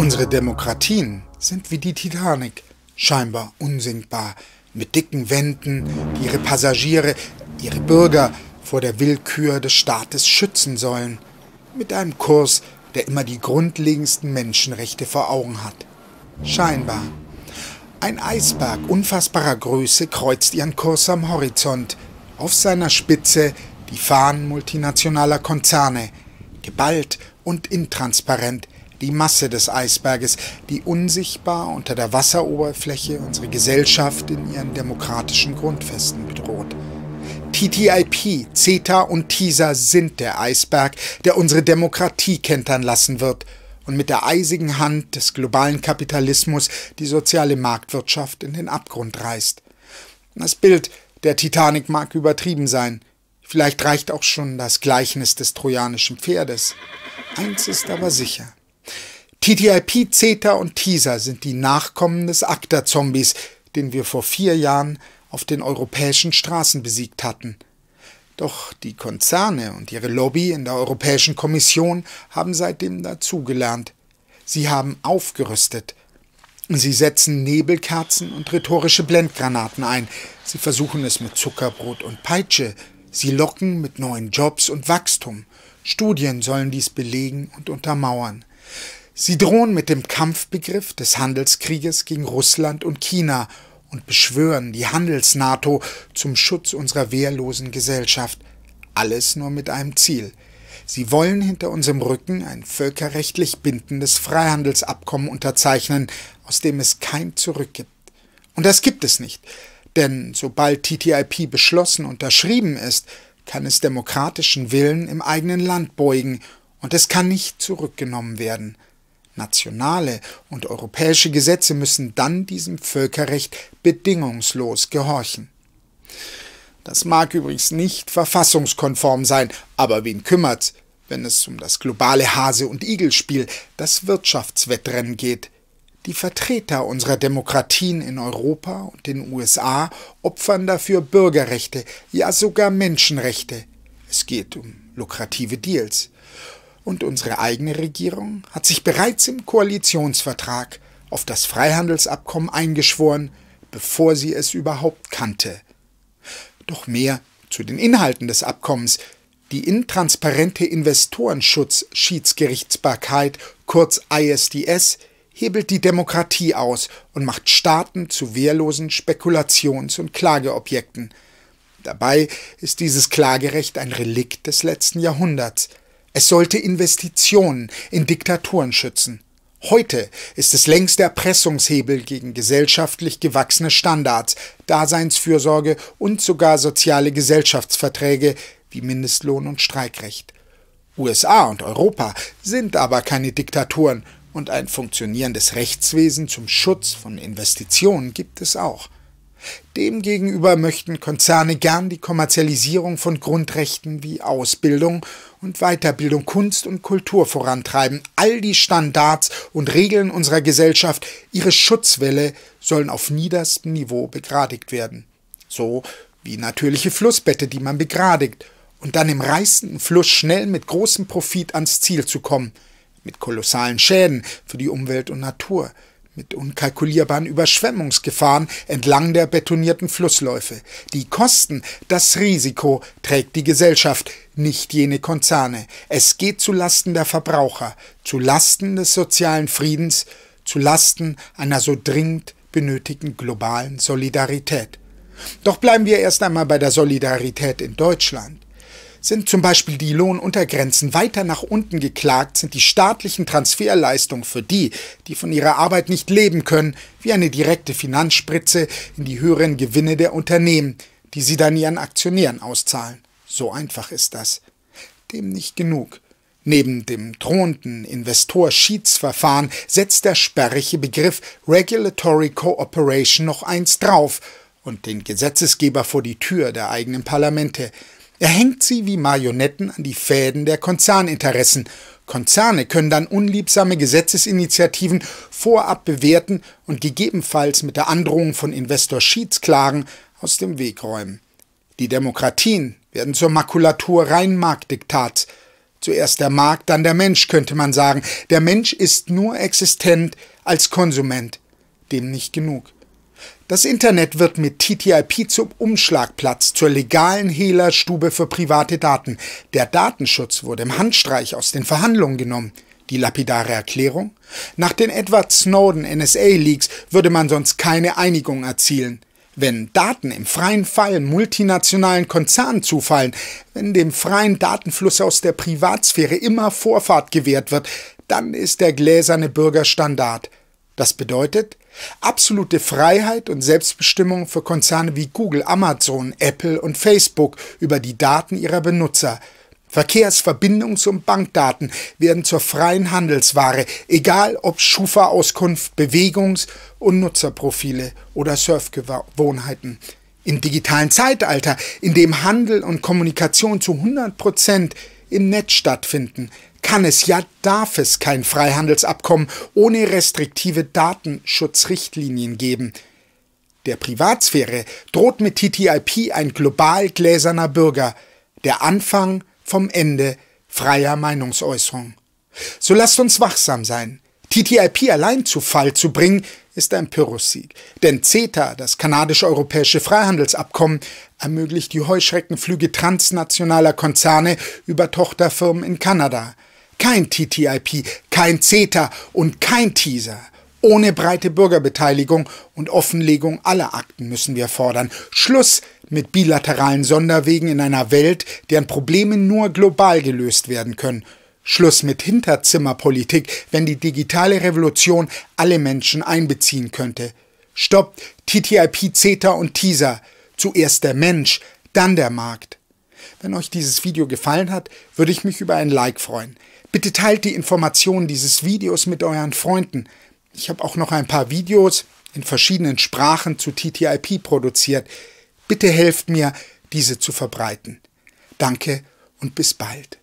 Unsere Demokratien sind wie die Titanic, scheinbar unsinkbar, mit dicken Wänden, die ihre Passagiere, ihre Bürger vor der Willkür des Staates schützen sollen, mit einem Kurs, der immer die grundlegendsten Menschenrechte vor Augen hat. Scheinbar. Ein Eisberg unfassbarer Größe kreuzt ihren Kurs am Horizont, auf seiner Spitze die Fahnen multinationaler Konzerne, geballt und intransparent, die Masse des Eisberges, die unsichtbar unter der Wasseroberfläche unsere Gesellschaft in ihren demokratischen Grundfesten bedroht. TTIP, CETA und TISA sind der Eisberg, der unsere Demokratie kentern lassen wird und mit der eisigen Hand des globalen Kapitalismus die soziale Marktwirtschaft in den Abgrund reißt. Das Bild der Titanic mag übertrieben sein, vielleicht reicht auch schon das Gleichnis des trojanischen Pferdes. Eins ist aber sicher. TTIP, CETA und TISA sind die Nachkommen des ACTA-Zombies, den wir vor vier Jahren auf den europäischen Straßen besiegt hatten. Doch die Konzerne und ihre Lobby in der Europäischen Kommission haben seitdem dazugelernt. Sie haben aufgerüstet. Sie setzen Nebelkerzen und rhetorische Blendgranaten ein. Sie versuchen es mit Zuckerbrot und Peitsche. Sie locken mit neuen Jobs und Wachstum. Studien sollen dies belegen und untermauern. Sie drohen mit dem Kampfbegriff des Handelskrieges gegen Russland und China und beschwören die Handels-NATO zum Schutz unserer wehrlosen Gesellschaft. Alles nur mit einem Ziel. Sie wollen hinter unserem Rücken ein völkerrechtlich bindendes Freihandelsabkommen unterzeichnen, aus dem es kein Zurück gibt. Und das gibt es nicht. Denn sobald TTIP beschlossen und unterschrieben ist, kann es demokratischen Willen im eigenen Land beugen und es kann nicht zurückgenommen werden. Nationale und europäische Gesetze müssen dann diesem Völkerrecht bedingungslos gehorchen. Das mag übrigens nicht verfassungskonform sein, aber wen kümmert's, wenn es um das globale Hase- und Igelspiel, das Wirtschaftswettrennen geht? Die Vertreter unserer Demokratien in Europa und den USA opfern dafür Bürgerrechte, ja sogar Menschenrechte. Es geht um lukrative Deals und unsere eigene Regierung hat sich bereits im Koalitionsvertrag auf das Freihandelsabkommen eingeschworen, bevor sie es überhaupt kannte. Doch mehr zu den Inhalten des Abkommens, die intransparente Investorenschutz-Schiedsgerichtsbarkeit, kurz ISDS, hebelt die Demokratie aus und macht Staaten zu wehrlosen Spekulations- und Klageobjekten. Dabei ist dieses Klagerecht ein Relikt des letzten Jahrhunderts. Es sollte Investitionen in Diktaturen schützen. Heute ist es längst der Erpressungshebel gegen gesellschaftlich gewachsene Standards, Daseinsfürsorge und sogar soziale Gesellschaftsverträge wie Mindestlohn und Streikrecht. USA und Europa sind aber keine Diktaturen und ein funktionierendes Rechtswesen zum Schutz von Investitionen gibt es auch. Demgegenüber möchten Konzerne gern die Kommerzialisierung von Grundrechten wie Ausbildung und Weiterbildung, Kunst und Kultur vorantreiben. All die Standards und Regeln unserer Gesellschaft, ihre Schutzwelle sollen auf niederstem Niveau begradigt werden. So wie natürliche Flussbette, die man begradigt, und dann im reißenden Fluss schnell mit großem Profit ans Ziel zu kommen, mit kolossalen Schäden für die Umwelt und Natur, mit unkalkulierbaren Überschwemmungsgefahren entlang der betonierten Flussläufe. Die Kosten, das Risiko trägt die Gesellschaft, nicht jene Konzerne. Es geht zu Lasten der Verbraucher, zu Lasten des sozialen Friedens, zu Lasten einer so dringend benötigten globalen Solidarität. Doch bleiben wir erst einmal bei der Solidarität in Deutschland. Sind zum Beispiel die Lohnuntergrenzen weiter nach unten geklagt, sind die staatlichen Transferleistungen für die, die von ihrer Arbeit nicht leben können, wie eine direkte Finanzspritze in die höheren Gewinne der Unternehmen, die sie dann ihren Aktionären auszahlen. So einfach ist das. Dem nicht genug. Neben dem drohenden investor schieds setzt der sperrige Begriff Regulatory Cooperation noch eins drauf und den Gesetzesgeber vor die Tür der eigenen Parlamente. Er hängt sie wie Marionetten an die Fäden der Konzerninteressen. Konzerne können dann unliebsame Gesetzesinitiativen vorab bewerten und gegebenenfalls mit der Androhung von Investor-Schiedsklagen aus dem Weg räumen. Die Demokratien werden zur Makulatur rein Marktdiktats. Zuerst der Markt, dann der Mensch, könnte man sagen. Der Mensch ist nur existent als Konsument. Dem nicht genug. Das Internet wird mit TTIP zum Umschlagplatz, zur legalen Hehlerstube für private Daten. Der Datenschutz wurde im Handstreich aus den Verhandlungen genommen. Die lapidare Erklärung? Nach den Edward Snowden NSA-Leaks würde man sonst keine Einigung erzielen. Wenn Daten im freien Fall multinationalen Konzernen zufallen, wenn dem freien Datenfluss aus der Privatsphäre immer Vorfahrt gewährt wird, dann ist der gläserne Bürger Standard. Das bedeutet absolute Freiheit und Selbstbestimmung für Konzerne wie Google, Amazon, Apple und Facebook über die Daten ihrer Benutzer. Verkehrsverbindungs- und Bankdaten werden zur freien Handelsware, egal ob Schufa-Auskunft, Bewegungs- und Nutzerprofile oder Surfgewohnheiten. Im digitalen Zeitalter, in dem Handel und Kommunikation zu 100 Prozent im Netz stattfinden, kann es, ja darf es kein Freihandelsabkommen ohne restriktive Datenschutzrichtlinien geben. Der Privatsphäre droht mit TTIP ein global gläserner Bürger, der Anfang vom Ende freier Meinungsäußerung. So lasst uns wachsam sein. TTIP allein zu Fall zu bringen, ist ein Pyrrhussieg. Denn CETA, das kanadisch-europäische Freihandelsabkommen, ermöglicht die Heuschreckenflüge transnationaler Konzerne über Tochterfirmen in Kanada – kein TTIP, kein CETA und kein Teaser. Ohne breite Bürgerbeteiligung und Offenlegung aller Akten müssen wir fordern. Schluss mit bilateralen Sonderwegen in einer Welt, deren Probleme nur global gelöst werden können. Schluss mit Hinterzimmerpolitik, wenn die digitale Revolution alle Menschen einbeziehen könnte. Stopp TTIP, CETA und Teaser. Zuerst der Mensch, dann der Markt. Wenn euch dieses Video gefallen hat, würde ich mich über ein Like freuen. Bitte teilt die Informationen dieses Videos mit euren Freunden. Ich habe auch noch ein paar Videos in verschiedenen Sprachen zu TTIP produziert. Bitte helft mir, diese zu verbreiten. Danke und bis bald.